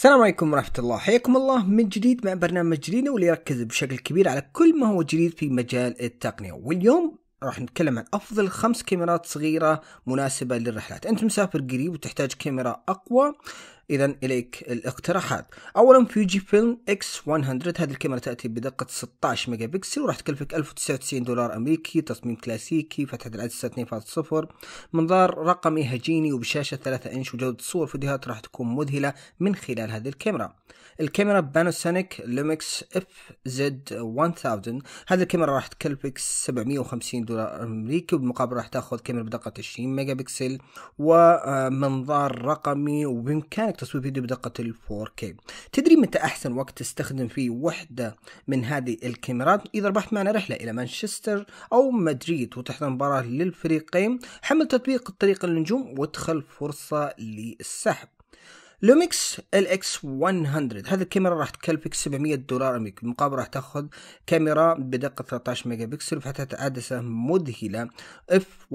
السلام عليكم ورحمة الله حياكم الله من جديد مع برنامج جديدنا واللي يركز بشكل كبير على كل ما هو جديد في مجال التقنية واليوم راح نتكلم عن أفضل خمس كاميرات صغيرة مناسبة للرحلات أنت مسافر قريب وتحتاج كاميرا أقوى إذا إليك الاقتراحات أولا فيوجي فيلم اكس 100 هذه الكاميرا تأتي بدقة 16 ميجا بكسل وراح تكلفك 1099 دولار أمريكي تصميم كلاسيكي فتحة العدسة 2.0 منظار رقمي هجيني وبشاشة 3 إنش وجودة صور فيديوهات راح تكون مذهلة من خلال هذه الكاميرا الكاميرا باناسونيك لومكس اف زد 1000 هذه الكاميرا راح تكلفك 750 دولار أمريكي وبالمقابل راح تاخذ كاميرا بدقة 20 ميجا بكسل ومنظار رقمي وبإمكانك تصوير فيديو بدقة ال 4K تدري متى أحسن وقت تستخدم فيه وحدة من هذه الكاميرات إذا ربحت معنا رحلة إلى مانشستر أو مدريد وتحضر مباراة للفريقين حمل تطبيق الطريق النجوم وادخل فرصة للسحب لوميكس ال اكس 100 هذه الكاميرا راح تكلفك 700 دولار امريكي بالمقابل راح تاخذ كاميرا بدقه 13 ميجا بكسل وفتحت عدسه مذهله اف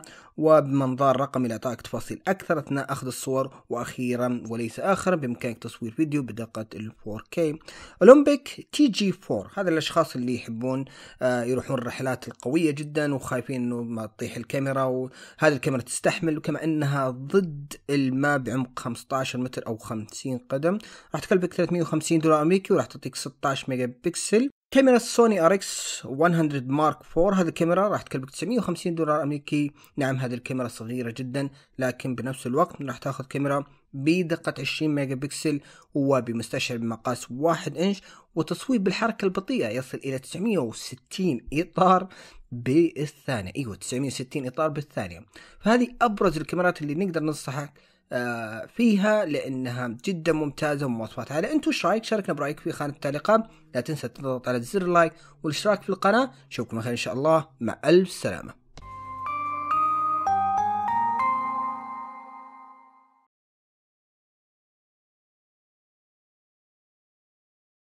1.7 وبمنظار رقمي لإعطائك تفاصيل أكثر أثناء أخذ الصور وأخيرا وليس آخرا بإمكانك تصوير فيديو بدقة ال 4K أولمبيك تي جي 4 هذا الأشخاص اللي يحبون آه، يروحون الرحلات القوية جدا وخايفين أنه ما تطيح الكاميرا وهذه الكاميرا تستحمل وكما أنها ضد الماء بعمق 15 متر او 50 قدم راح تكلفك 350 دولار امريكي وراح تعطيك 16 ميجا بكسل كاميرا سوني ار اكس 100 مارك 4 هذه الكاميرا راح تكلفك 950 دولار امريكي نعم هذه الكاميرا صغيره جدا لكن بنفس الوقت راح تاخذ كاميرا بدقة 20 ميجا بكسل وبمستشعر بمقاس 1 انش وتصوير بالحركة البطيئة يصل إلى 960 إطار بالثانية ايوه 960 اطار بالثانية فهذه ابرز الكاميرات اللي نقدر ننصحك آه، فيها لانها جدا ممتازه ومواصفات عاليه انتو ايش رايك شاركنا برايك في خانه التعليقات لا تنسى تضغط على زر اللايك والاشتراك في القناه نشوفكم خير ان شاء الله مع الف سلامه